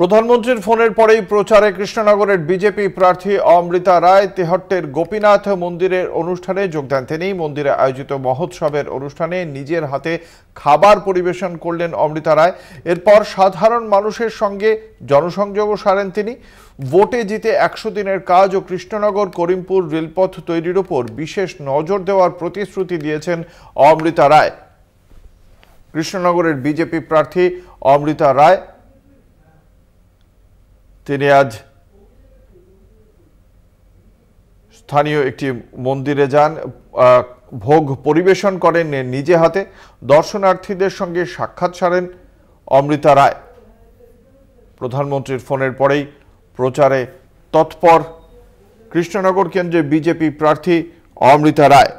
প্রধানমন্ত্রীর ফোনের পরেই প্রচারে কৃষ্ণনগরের বিজেপি প্রার্থী অমৃতা রায় তেহট্টের গোপীনাথ মন্দিরের অনুষ্ঠানে যোগ দেন তিনি মন্দিরে আয়োজিত মহোৎসবের অনুষ্ঠানে নিজের হাতে খাবার পরিবেশন করলেন অমৃতা রায় এরপর সাধারণ মানুষের সঙ্গে জনসংযোগও সারেন তিনি ভোটে জিতে একশো দিনের কাজ ও কৃষ্ণনগর করিমপুর রেলপথ তৈরির ওপর বিশেষ নজর দেওয়ার প্রতিশ্রুতি দিয়েছেন অমৃতা রায় কৃষ্ণনগরের বিজেপি প্রার্থী অমৃতা রায় তিনি আজ স্থানীয় একটি মন্দিরে যান ভোগ পরিবেশন করেন নিজে হাতে দর্শনার্থীদের সঙ্গে সাক্ষাৎ সারেন অমৃতা রায় প্রধানমন্ত্রীর ফোনের পরেই প্রচারে তৎপর কৃষ্ণনগর কেন্দ্রে বিজেপি প্রার্থী অমৃতা রায়